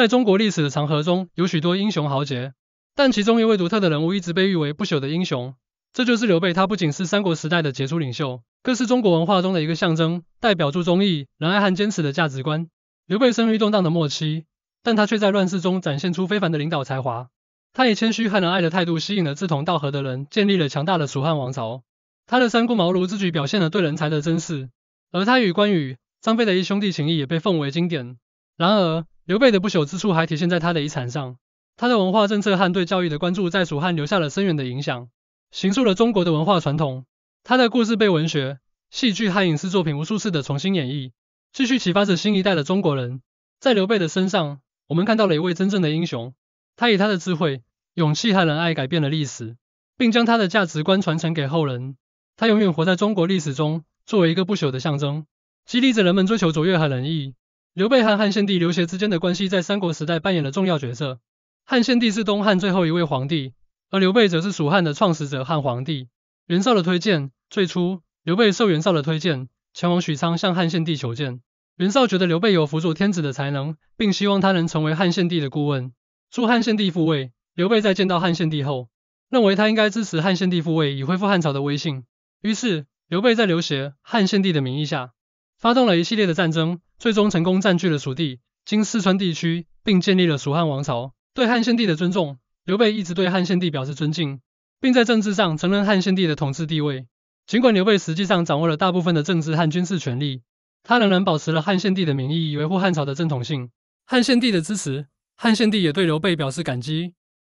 在中国历史的长河中，有许多英雄豪杰，但其中一位独特的人物一直被誉为不朽的英雄，这就是刘备。他不仅是三国时代的杰出领袖，更是中国文化中的一个象征，代表住忠义、仁爱和坚持的价值观。刘备生于动荡的末期，但他却在乱世中展现出非凡的领导才华。他以谦虚和仁爱的态度吸引了志同道合的人，建立了强大的蜀汉王朝。他的三顾茅庐之举表现了对人才的珍视，而他与关羽、张飞的一兄弟情谊也被奉为经典。然而，刘备的不朽之处还体现在他的遗产上，他的文化政策和对教育的关注在蜀汉留下了深远的影响，形塑了中国的文化传统。他的故事被文学、戏剧和影视作品无数次的重新演绎，继续启发着新一代的中国人。在刘备的身上，我们看到了一位真正的英雄，他以他的智慧、勇气和仁爱改变了历史，并将他的价值观传承给后人。他永远活在中国历史中，作为一个不朽的象征，激励着人们追求卓越和仁义。刘备和汉献帝刘协之间的关系在三国时代扮演了重要角色。汉献帝是东汉最后一位皇帝，而刘备则是蜀汉的创始者汉皇帝。袁绍的推荐，最初刘备受袁绍的推荐，前往许昌向汉献帝求见。袁绍觉得刘备有辅佐天子的才能，并希望他能成为汉献帝的顾问。助汉献帝复位，刘备在见到汉献帝后，认为他应该支持汉献帝复位，以恢复汉朝的威信。于是刘备在刘协、汉献帝的名义下，发动了一系列的战争。最终成功占据了蜀地、今四川地区，并建立了蜀汉王朝。对汉献帝的尊重，刘备一直对汉献帝表示尊敬，并在政治上承认汉献帝的统治地位。尽管刘备实际上掌握了大部分的政治和军事权力，他仍然保持了汉献帝的名义，以维护汉朝的正统性。汉献帝的支持，汉献帝也对刘备表示感激。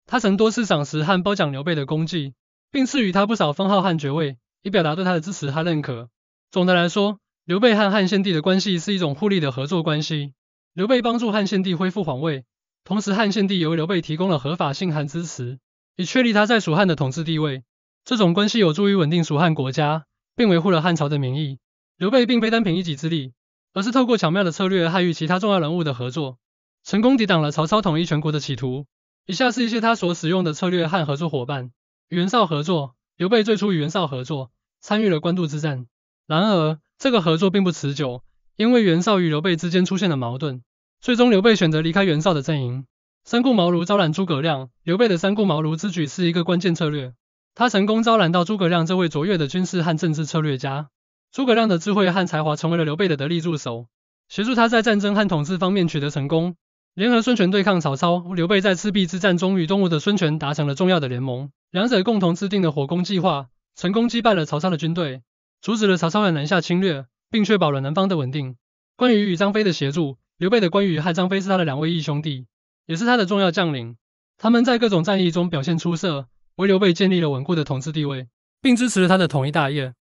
他曾多次赏识和褒奖刘备的功绩，并赐予他不少封号和爵位，以表达对他的支持和认可。总的来说，刘备和汉献帝的关系是一种互利的合作关系。刘备帮助汉献帝恢复皇位，同时汉献帝由刘备提供了合法性和支持，以确立他在蜀汉的统治地位。这种关系有助于稳定蜀汉国家，并维护了汉朝的名义。刘备并非单凭一己之力，而是透过巧妙的策略，和与其他重要人物的合作，成功抵挡了曹操统一全国的企图。以下是一些他所使用的策略和合作伙伴：袁绍合作。刘备最初与袁绍合作，参与了官渡之战，然而。这个合作并不持久，因为袁绍与刘备之间出现了矛盾。最终，刘备选择离开袁绍的阵营，三顾茅庐招揽诸葛亮。刘备的三顾茅庐之举是一个关键策略，他成功招揽到诸葛亮这位卓越的军事和政治策略家。诸葛亮的智慧和才华成为了刘备的得力助手，协助他在战争和统治方面取得成功。联合孙权对抗曹操，刘备在赤壁之战中与东吴的孙权达成了重要的联盟，两者共同制定了火攻计划，成功击败了曹操的军队。阻止了曹操的南下侵略，并确保了南方的稳定。关羽与张飞的协助，刘备的关羽和张飞是他的两位义兄弟，也是他的重要将领。他们在各种战役中表现出色，为刘备建立了稳固的统治地位，并支持了他的统一大业。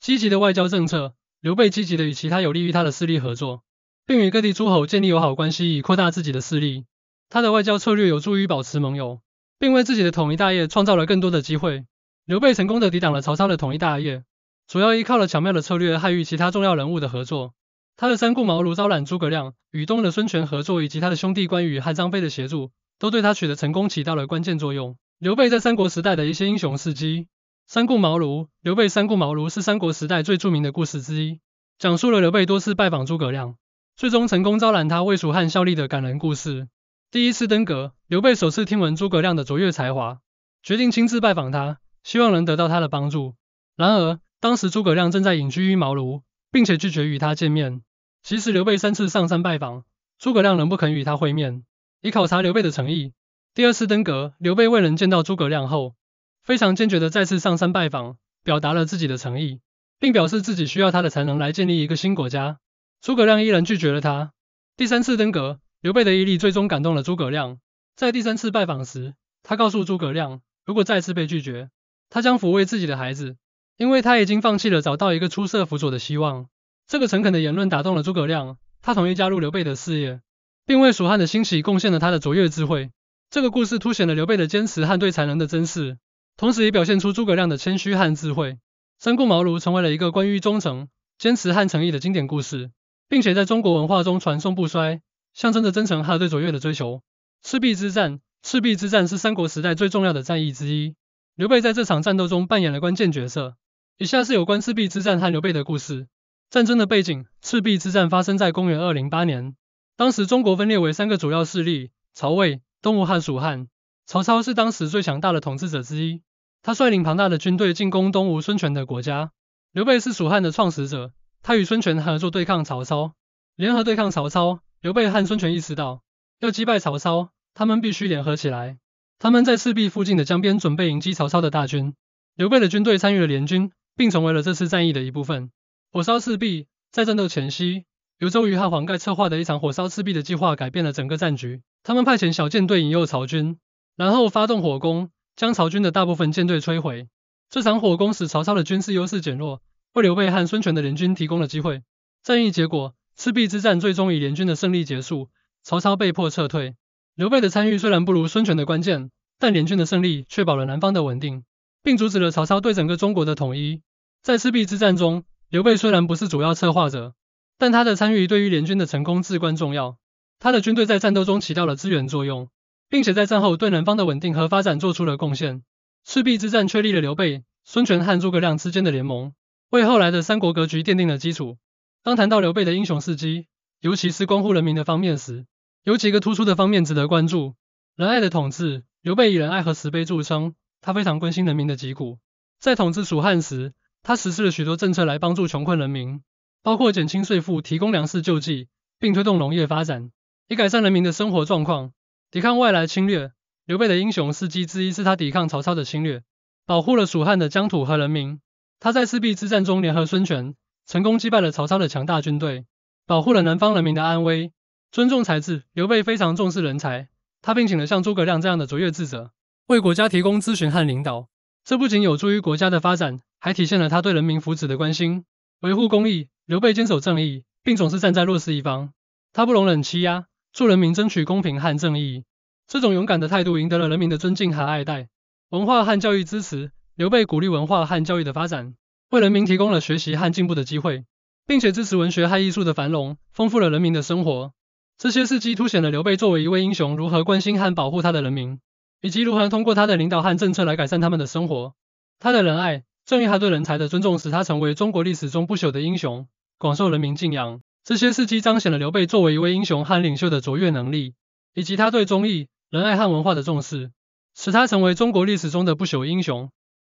积极的外交政策，刘备积极的与其他有利于他的势力合作，并与各地诸侯建立友好关系，以扩大自己的势力。他的外交策略有助于保持盟友，并为自己的统一大业创造了更多的机会。刘备成功的抵挡了曹操的统一大业。主要依靠了巧妙的策略还与其他重要人物的合作。他的三顾茅庐招揽诸葛亮，与东吴的孙权合作，以及他的兄弟关羽和张飞的协助，都对他取得成功起到了关键作用。刘备在三国时代的一些英雄事迹。三顾茅庐，刘备三顾茅庐是三国时代最著名的故事之一，讲述了刘备多次拜访诸葛亮，最终成功招揽他为蜀汉效力的感人故事。第一次登阁，刘备首次听闻诸葛亮的卓越才华，决定亲自拜访他，希望能得到他的帮助。然而当时诸葛亮正在隐居于茅庐，并且拒绝与他见面。其实刘备三次上山拜访诸葛亮，仍不肯与他会面，以考察刘备的诚意。第二次登阁，刘备未能见到诸葛亮后，非常坚决的再次上山拜访，表达了自己的诚意，并表示自己需要他的才能来建立一个新国家。诸葛亮依然拒绝了他。第三次登阁，刘备的毅力最终感动了诸葛亮。在第三次拜访时，他告诉诸葛亮，如果再次被拒绝，他将抚慰自己的孩子。因为他已经放弃了找到一个出色辅佐的希望，这个诚恳的言论打动了诸葛亮，他同意加入刘备的事业，并为蜀汉的兴起贡献了他的卓越智慧。这个故事凸显了刘备的坚持和对才能的珍视，同时也表现出诸葛亮的谦虚和智慧。三顾茅庐成为了一个关于忠诚、坚持和诚意的经典故事，并且在中国文化中传颂不衰，象征着真诚和对卓越的追求。赤壁之战，赤壁之战是三国时代最重要的战役之一，刘备在这场战斗中扮演了关键角色。以下是有关赤壁之战和刘备的故事。战争的背景：赤壁之战发生在公元二零八年。当时中国分裂为三个主要势力：曹魏、东吴和蜀汉。曹操是当时最强大的统治者之一，他率领庞大的军队进攻东吴孙权的国家。刘备是蜀汉的创始者，他与孙权合作对抗曹操，联合对抗曹操。刘备和孙权意识到，要击败曹操，他们必须联合起来。他们在赤壁附近的江边准备迎击曹操的大军。刘备的军队参与了联军。并成为了这次战役的一部分。火烧赤壁，在战斗前夕，刘周瑜和黄盖策划的一场火烧赤壁的计划改变了整个战局。他们派遣小舰队引诱曹军，然后发动火攻，将曹军的大部分舰队摧毁。这场火攻使曹操的军事优势减弱，为刘备和孙权的联军提供了机会。战役结果，赤壁之战最终以联军的胜利结束，曹操被迫撤退。刘备的参与虽然不如孙权的关键，但联军的胜利确保了南方的稳定，并阻止了曹操对整个中国的统一。在赤壁之战中，刘备虽然不是主要策划者，但他的参与对于联军的成功至关重要。他的军队在战斗中起到了支援作用，并且在战后对南方的稳定和发展做出了贡献。赤壁之战确立了刘备、孙权和诸葛亮之间的联盟，为后来的三国格局奠定了基础。当谈到刘备的英雄事迹，尤其是关乎人民的方面时，有几个突出的方面值得关注：仁爱的统治。刘备以仁爱和慈悲著称，他非常关心人民的疾苦。在统治蜀汉时，他实施了许多政策来帮助穷困人民，包括减轻税负、提供粮食救济，并推动农业发展，以改善人民的生活状况。抵抗外来侵略，刘备的英雄事迹之一是他抵抗曹操的侵略，保护了蜀汉的疆土和人民。他在赤壁之战中联合孙权，成功击败了曹操的强大军队，保护了南方人民的安危。尊重才智，刘备非常重视人才，他聘请了像诸葛亮这样的卓越智者，为国家提供咨询和领导。这不仅有助于国家的发展。还体现了他对人民福祉的关心，维护公义。刘备坚守正义，并总是站在弱势一方。他不容忍欺压，助人民争取公平和正义。这种勇敢的态度赢得了人民的尊敬和爱戴。文化和教育支持刘备鼓励文化和教育的发展，为人民提供了学习和进步的机会，并且支持文学和艺术的繁荣，丰富了人民的生活。这些事迹凸显了刘备作为一位英雄如何关心和保护他的人民，以及如何通过他的领导和政策来改善他们的生活。他的仁爱。正义他对人才的尊重，使他成为中国历史中不朽的英雄，广受人民敬仰。这些事迹彰显了刘备作为一位英雄和领袖的卓越能力，以及他对忠义、仁爱和文化的重视，使他成为中国历史中的不朽英雄。